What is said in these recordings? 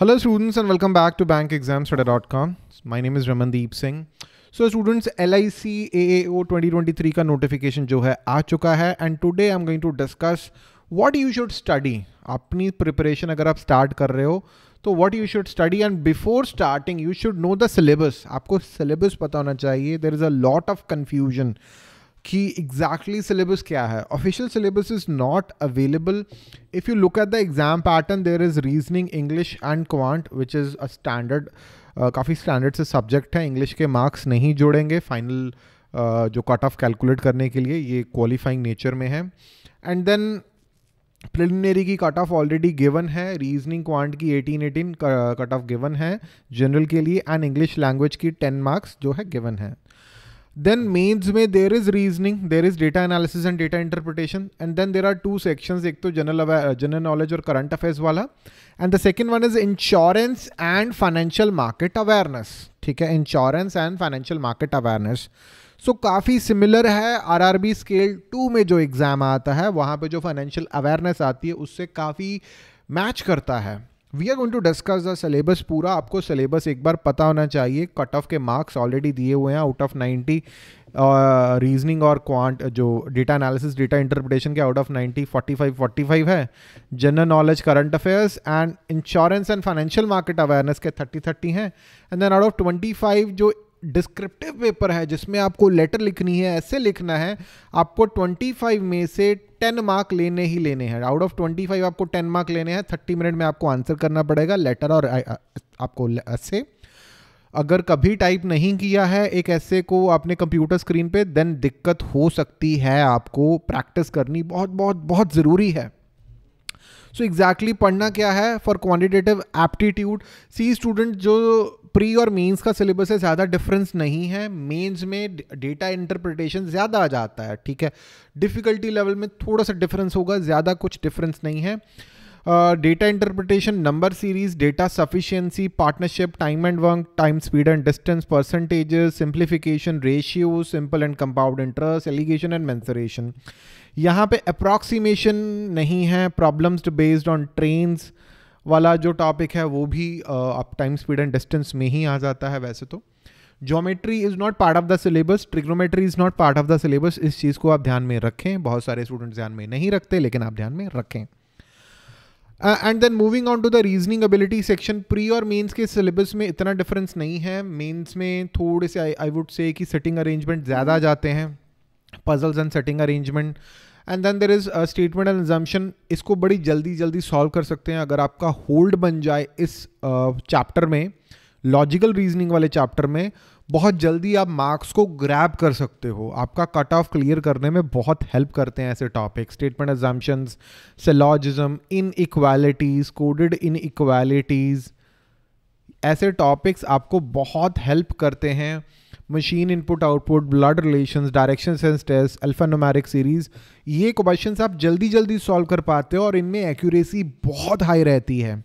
Hello Hello students and welcome back to bankexamstudy.com. My name is Ramandeep Singh so students L I C A A O twenty twenty three का notification जो है आ चुका है and today I am going to discuss what you should study अपनी preparation अगर आप start कर रहे हो तो what you should study and before starting you should know the syllabus आपको सिलेबस पता होना चाहिए there is a lot of confusion कि एग्जैक्टली सिलेबस क्या है official syllabus is not available if you look at the exam pattern there is reasoning English and quant which is a standard काफ़ी standard से subject है English के marks नहीं जोड़ेंगे final uh, जो कट ऑफ कैलकुलेट करने के लिए ये क्वालिफाइंग नेचर में है एंड देन प्रिलिमिनरी की कट ऑफ ऑलरेडी गिवन है रीजनिंग क्वांट की 1818 कट ऑफ गिवन है जनरल के लिए एंड इंग्लिश लैंग्वेज की 10 मार्क्स जो है गिवन है then mains में there is reasoning there is data analysis and data interpretation and then there are two sections एक तो general general knowledge और current affairs वाला and the second one is insurance and financial market awareness ठीक है insurance and financial market awareness so so, काफ़ी similar है RRB scale two में जो एग्ज़ाम आता है वहाँ पे जो फाइनेंशियल अवेयरनेस आती है उससे काफ़ी मैच करता है we are going to discuss the syllabus पूरा आपको सिलेबस एक बार पता होना चाहिए कट ऑफ के मार्क्स ऑलरेडी दिए हुए हैं आउट ऑफ नाइन्टी रीजनिंग और क्वांट जो डेटा एनालिसिस डेटा इंटरप्रिटेशन के out of ninety forty five forty five है general knowledge current affairs and insurance and financial market awareness के थर्टी थर्टी हैं and then out of twenty five जो descriptive paper है जिसमें आपको letter लिखनी है ऐसे लिखना है आपको ट्वेंटी फाइव में से टेन मार्क लेने ही लेने हैं आउट ऑफ ट्वेंटी फाइव आपको टेन मार्क लेने हैं थर्टी मिनट में आपको आंसर करना पड़ेगा लेटर और आपको ऐसे अगर कभी टाइप नहीं किया है एक ऐसे को आपने कंप्यूटर स्क्रीन पे देन दिक्कत हो सकती है आपको प्रैक्टिस करनी बहुत बहुत बहुत ज़रूरी है सो एग्जैक्टली पढ़ना क्या है for quantitative aptitude see student जो प्री और मेंस का सिलेबस है ज़्यादा डिफरेंस नहीं है मेंस में डेटा इंटरप्रिटेशन ज़्यादा आ जाता है ठीक है डिफ़िकल्टी लेवल में थोड़ा सा डिफरेंस होगा ज़्यादा कुछ डिफरेंस नहीं है data interpretation number series data sufficiency partnership time and work time speed and distance percentages simplification ratio simple and compound interest alligation and mensuration यहाँ पे अप्रॉक्सीमेशन नहीं है प्रॉब्लम्स बेस्ड ऑन ट्रेन्स वाला जो टॉपिक है वो भी आप टाइम स्पीड एंड डिस्टेंस में ही आ जाता है वैसे तो geometry is not part of the syllabus trigonometry is not part of the syllabus इस चीज़ को आप ध्यान में रखें बहुत सारे स्टूडेंट्स ध्यान में नहीं रखते लेकिन आप ध्यान में रखें and then moving on to the reasoning ability section pre और मेन्स के सिलेबस में इतना डिफरेंस नहीं है मेन्स में थोड़े से आई वुड से कि सिटिंग अरेंजमेंट ज़्यादा जाते हैं puzzles and seating arrangement and then there is statement and assumption इसको बड़ी जल्दी जल्दी सॉल्व कर सकते हैं अगर आपका होल्ड बन जाए इस चैप्टर uh, में लॉजिकल रीजनिंग वाले चैप्टर में बहुत जल्दी आप मार्क्स को ग्रैब कर सकते हो आपका कट ऑफ क्लियर करने में बहुत हेल्प करते हैं ऐसे topic statement assumptions syllogism inequalities coded inequalities ऐसे टॉपिक्स आपको बहुत हेल्प करते हैं machine input output blood relations direction sense test alphanumeric series ये क्वेश्चंस आप जल्दी जल्दी सॉल्व कर पाते हो और इनमें एक्यूरेसी बहुत हाई रहती है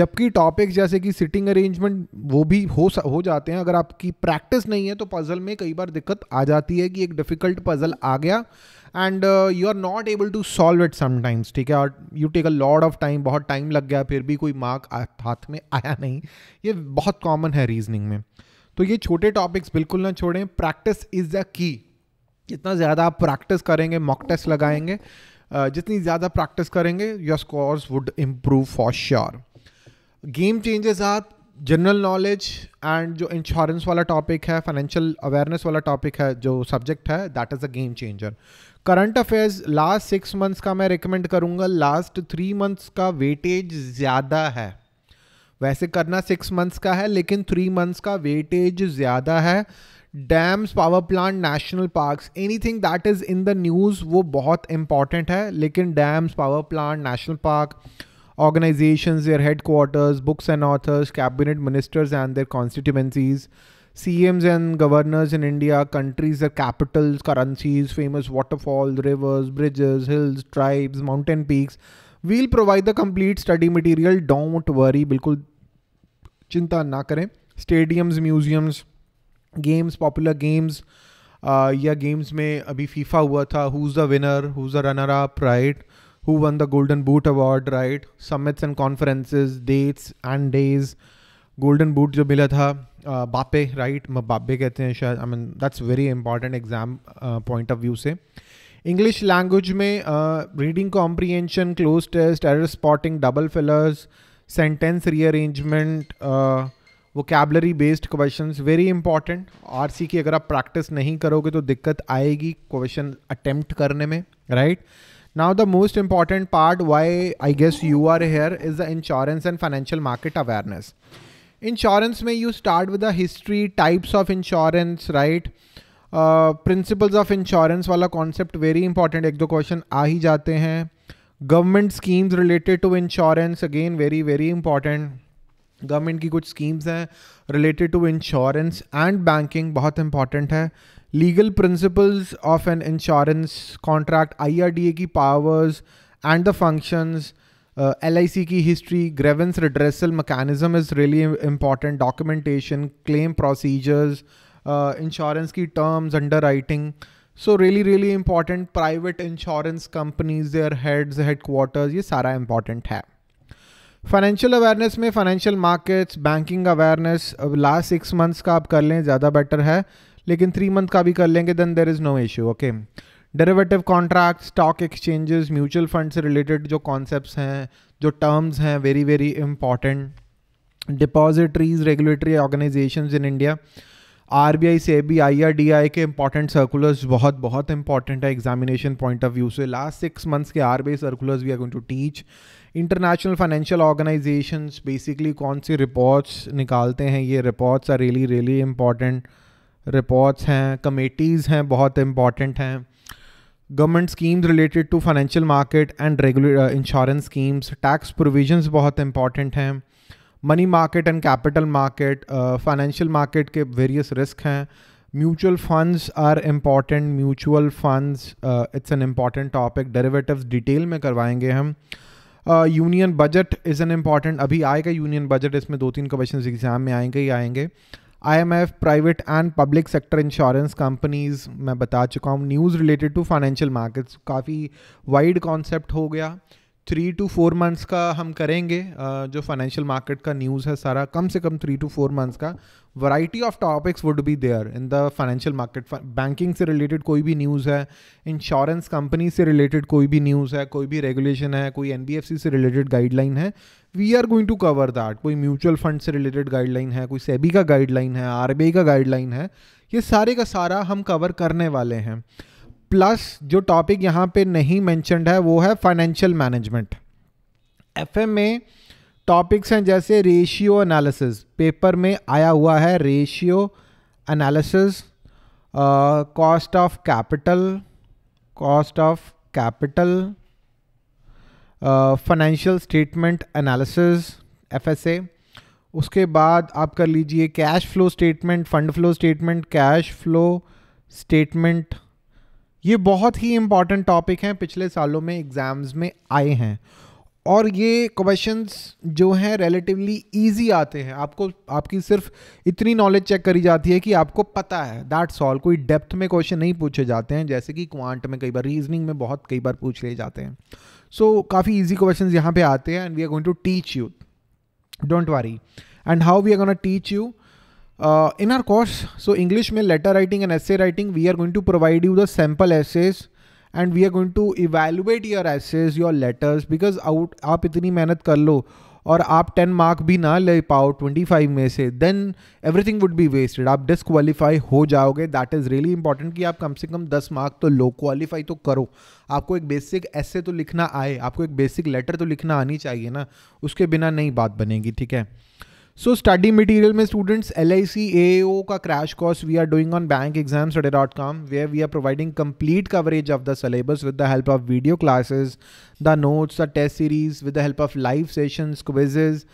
जबकि टॉपिक्स जैसे कि सिटिंग अरेंजमेंट वो भी हो हो जाते हैं अगर आपकी प्रैक्टिस नहीं है तो पज़ल में कई बार दिक्कत आ जाती है कि एक डिफ़िकल्ट पज़ल आ गया and you are not able to solve it sometimes ठीक है और you take a lot of time बहुत टाइम लग गया फिर भी कोई मार्क हाथ में आया नहीं ये बहुत कॉमन है रीजनिंग में तो ये छोटे टॉपिक्स बिल्कुल ना छोड़ें प्रैक्टिस इज़ द की जितना ज़्यादा आप प्रैक्टिस करेंगे मॉक टेस्ट लगाएंगे जितनी ज़्यादा प्रैक्टिस करेंगे your scores would improve for sure game changes are general knowledge and जो इंश्योरेंस वाला टॉपिक है फाइनेंशियल अवेयरनेस वाला टॉपिक है जो सब्जेक्ट है that is a game changer current affairs last six months का मैं रिकमेंड करूँगा लास्ट थ्री मंथ्स का वेटेज ज़्यादा है वैसे करना सिक्स मंथ्स का है लेकिन थ्री मंथ्स का वेटेज ज़्यादा है dams power plant national parks thing that is in the news वो बहुत इंपॉर्टेंट है लेकिन dams power plant national park organisation their quarters books and authors cabinet ministers and their constituencies C Ms and governors in India countries er capitals currencies famous waterfalls rivers bridges hills tribes mountain peaks we'll provide the complete study material don't worry बिल्कुल चिंता ना करें stadiums museums games popular games या games में अभी FIFA हुआ था who is the winner who is the runner up right who won the golden boot award right summits and conferences dates and days golden boot जो मिला था Mbappe right Mbappe कहते हैं शायद I mean that's very important exam point of view से English language में reading comprehension cloze test er spotting double fillers sentence rearrangement vocabulary based questions very important सी की अगर आप प्रैक्टिस नहीं करोगे तो दिक्कत आएगी क्वेश्चन अटेम्प्ट करने में right now the most important part why I guess you are here is the insurance and financial market awareness insurance में you start with the history types of insurance right principles of insurance वाला concept very important एक दो question आ ही जाते हैं government schemes related to insurance again very very important government की कुछ स्कीम्स हैं related to insurance and banking बहुत इंपॉर्टेंट है legal principles of an insurance contract IRDA की powers and the functions L I C की history grievance redressal mechanism is really important documentation claim procedures insurance की terms underwriting so really really important private insurance companies their heads headquarters ये सारा important है financial awareness में financial markets banking awareness अब last six months का आप कर लें ज़्यादा बेटर है लेकिन थ्री मंथ का भी कर लेंगे then there is no issue okay derivative contract stock exchanges mutual fund से रिलेटेड जो कॉन्सेप्ट हैं जो टर्म्स हैं very very important depositories regulatory organisation in India R B I से भी आई के इंपॉर्टेंट सर्कुलर्स बहुत बहुत इंपॉर्टेंट है एग्जामिनेशन पॉइंट ऑफ व्यू से लास्ट सिक्स मंथ्स के R I circulars we are going to teach international financial organisation basically कौन सी रिपोर्ट्स निकालते हैं ये reports are really really important reports हैं कमेटीज़ हैं बहुत इंपॉर्टेंट हैं government schemes related to financial market and regular insurance schemes tax provisions बहुत इंपॉर्टेंट हैं money market and capital market financial market के वेरियस रिस्क हैं mutual funds are important mutual funds it's an important topic derivatives detail में करवाएंगे हम union budget is an important अभी आएगा union budget इसमें दो तीन क्वेश्चन एग्जाम में आएंगे ही आएंगे IMF private and public sector insurance companies मैं बता चुका हूँ news related to financial markets काफ़ी वाइड कॉन्सेप्ट हो गया थ्री टू फोर मंथ्स का हम करेंगे जो फाइनेंशियल मार्केट का न्यूज़ है सारा कम से कम थ्री टू फोर मंथ्स का variety of topics would be there in the financial market banking से रिलेटेड कोई भी न्यूज़ है इंश्योरेंस कंपनी से रिलेटेड कोई भी न्यूज़ है कोई भी रेगुलेशन है कोई एन से रिलेटेड गाइडलाइन है we are going to cover that कोई म्यूचुअल फंड से रिलेटेड गाइडलाइन है कोई सेबी का गाइडलाइन है आर का गाइडलाइन है ये सारे का सारा हम कवर करने वाले हैं प्लस जो टॉपिक यहाँ पे नहीं मैंशनड है वो है फाइनेंशियल मैनेजमेंट एफ में टॉपिक्स हैं जैसे रेशियो एनालिसिस पेपर में आया हुआ है ratio analysis cost of capital cost of capital financial statement analysis FSA उसके बाद आप कर लीजिए cash flow statement fund flow statement cash flow statement ये बहुत ही इम्पॉर्टेंट टॉपिक हैं पिछले सालों में एग्ज़ाम्स में आए हैं और ये क्वेश्चंस जो हैं रिलेटिवली इजी आते हैं आपको आपकी सिर्फ इतनी नॉलेज चेक करी जाती है कि आपको पता है दैट सॉल कोई डेप्थ में क्वेश्चन नहीं पूछे जाते हैं जैसे कि क्वांट में कई बार रीजनिंग में बहुत कई बार पूछ लिए जाते हैं सो so, काफ़ी ईजी क्वेश्चन यहाँ पे आते हैं and we are going to teach you don't worry and how we are gonna teach you in our course so English में letter writing and essay writing we are going to provide you the sample essays and we are going to evaluate your essays your letters because out आप इतनी मेहनत कर लो और आप ten mark भी ना ले पाओ ट्वेंटी फाइव में से then everything would be wasted आप डिसक्वालीफाई हो जाओगे दैट इज़ रियली इंपॉर्टेंट कि आप कम से कम दस मार्क तो लो क्वालिफाई तो करो आपको एक बेसिक ऐसे तो लिखना आए आपको एक बेसिक लेटर तो लिखना आनी चाहिए ना उसके बिना नई बात बनेगी ठीक है uh, सो स्टडी मटेरियल में students L I C A O का crash course we are doing on bank exam study dot com way we are providing complete coverage of the syllabus with the help of video classes the notes the test series with the help of live sessions quizzes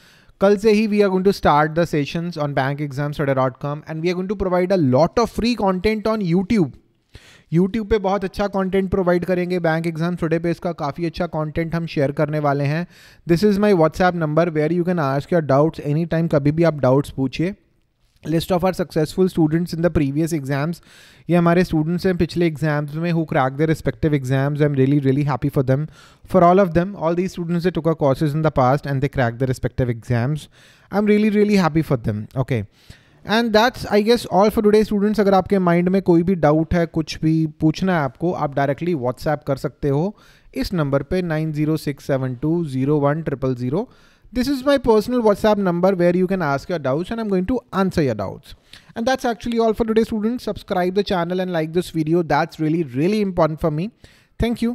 कल से ही we are going to start the sessions on bank exam study dot com and we are going to provide a lot of free content on YouTube YouTube पे बहुत अच्छा content provide करेंगे bank exam today पे इसका काफ़ी अच्छा content हम share करने वाले हैं this is my WhatsApp number where you can ask your doubts any time कभी भी आप डाउट्स पूछिए list of our successful students in the previous exams ये हमारे स्टूडेंट्स हैं पिछले एग्जाम्स में who crack the respective exams I am really really happy for them for all of them all the students they took a courses in the past and they crack the respective exams I am really really happy for them okay And that's, I guess, all for today, students. अगर आपके mind में कोई भी doubt है कुछ भी पूछना है आपको आप डायरेक्टली व्हाट्सएप कर सकते हो इस this is my personal whatsapp number where you can ask your doubts and i'm going to answer your doubts and that's actually all for today students subscribe the channel and like this video that's really really important for me thank you